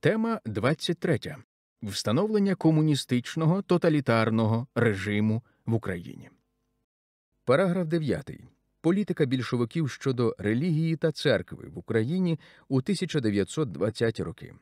Тема 23. Встановлення комуністичного тоталітарного режиму в Україні. Параграф 9. Політика більшовиків щодо релігії та церкви в Україні у 1920 роки.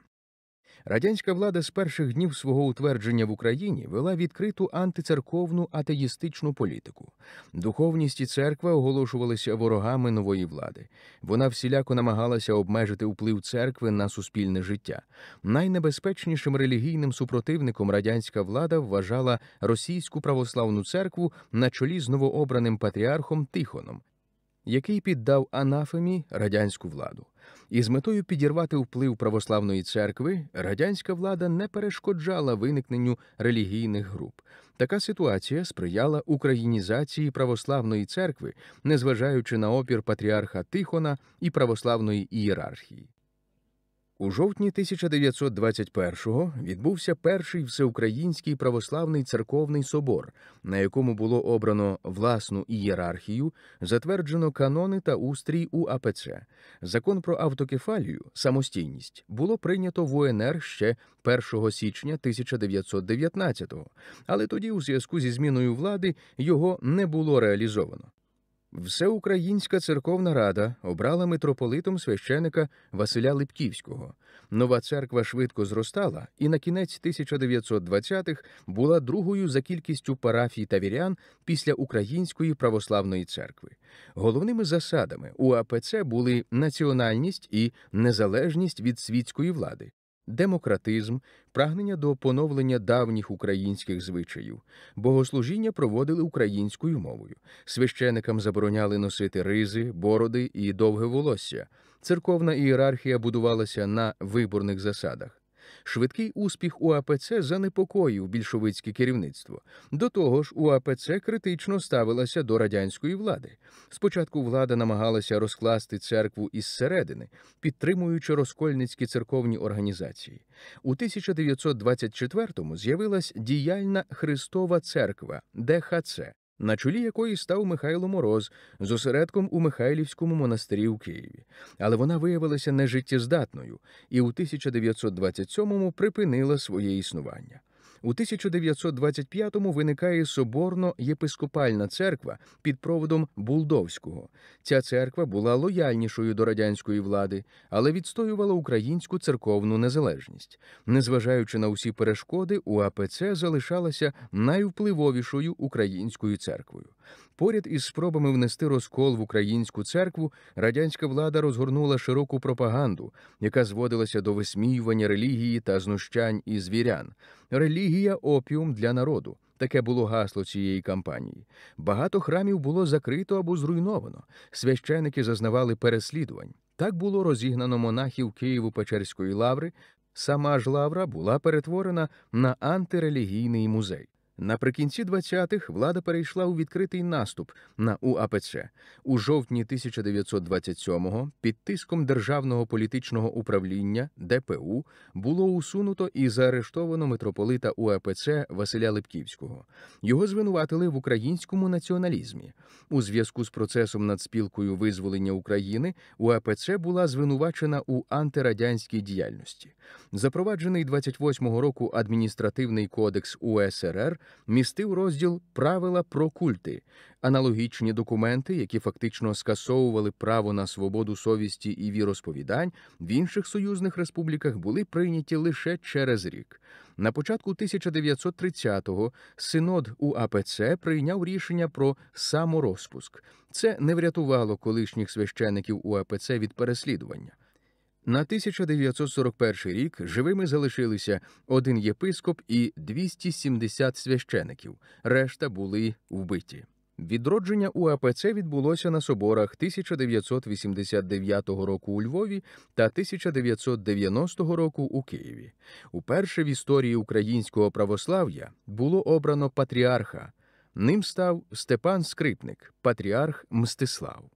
Радянська влада з перших днів свого утвердження в Україні вела відкриту антицерковну атеїстичну політику. Духовність і церква оголошувалися ворогами нової влади. Вона всіляко намагалася обмежити вплив церкви на суспільне життя. Найнебезпечнішим релігійним супротивником радянська влада вважала російську православну церкву на чолі з новообраним патріархом Тихоном який піддав анафемі радянську владу. І з метою підірвати вплив православної церкви радянська влада не перешкоджала виникненню релігійних груп. Така ситуація сприяла українізації православної церкви, незважаючи на опір патріарха Тихона і православної ієрархії. У жовтні 1921-го відбувся перший всеукраїнський православний церковний собор, на якому було обрано власну ієрархію, затверджено канони та устрій у АПЦ. Закон про автокефалію, самостійність було прийнято в УНР ще 1 січня 1919-го, але тоді, у зв'язку зі зміною влади, його не було реалізовано. Всеукраїнська церковна рада обрала митрополитом священика Василя Липківського. Нова церква швидко зростала і на кінець 1920-х була другою за кількістю парафій та вірян після Української православної церкви. Головними засадами УАПЦ були національність і незалежність від світської влади, демократизм, прагнення до поновлення давніх українських звичаїв, богослужіння проводили українською мовою. Священикам забороняли носити ризи, бороди і довге волосся. Церковна ієрархія будувалася на виборних засадах. Швидкий успіх УАПЦ занепокоїв більшовицьке керівництво. До того ж, УАПЦ критично ставилася до радянської влади. Спочатку влада намагалася розкласти церкву із середини, підтримуючи розкольницькі церковні організації. У 1924-му з'явилась діяльна Христова церква ДХЦ на чолі якої став Михайло Мороз з осередком у Михайлівському монастирі у Києві. Але вона виявилася нежиттєздатною і у 1927-му припинила своє існування. У 1925-му виникає соборно-єпископальна церква під проводом Булдовського. Ця церква була лояльнішою до радянської влади, але відстоювала українську церковну незалежність. Незважаючи на усі перешкоди, УАПЦ залишалася найвпливовішою українською церквою. Поряд із спробами внести розкол в українську церкву радянська влада розгорнула широку пропаганду, яка зводилася до висміювання релігії та знущань і звірян. Релігія опіум для народу. Таке було гасло цієї кампанії. Багато храмів було закрито або зруйновано. Священики зазнавали переслідувань. Так було розігнано монахів Києву печерської лаври. Сама ж лавра була перетворена на антирелігійний музей. Наприкінці 20-х влада перейшла у відкритий наступ на УАПЦ у жовтні 1927-го Під тиском державного політичного управління ДПУ було усунуто і заарештовано митрополита УАПЦ Василя Липківського. Його звинуватили в українському націоналізмі. У зв'язку з процесом над спілкою визволення України УАПЦ була звинувачена у антирадянській діяльності. Запроваджений 28-го року адміністративний кодекс УСРР містив розділ Правила про культи, аналогічні документи, які фактично скасовували право на свободу совісті і віросповідань в інших союзних республіках, були прийняті лише через рік. На початку 1930-го синод УАПЦ прийняв рішення про саморозпуск. Це не врятувало колишніх священиків УАПЦ від переслідування. На 1941 рік живими залишилися один єпископ і 270 священиків, решта були вбиті. Відродження УАПЦ відбулося на соборах 1989 року у Львові та 1990 року у Києві. Уперше в історії українського православ'я було обрано патріарха. Ним став Степан Скрипник, патріарх Мстислав.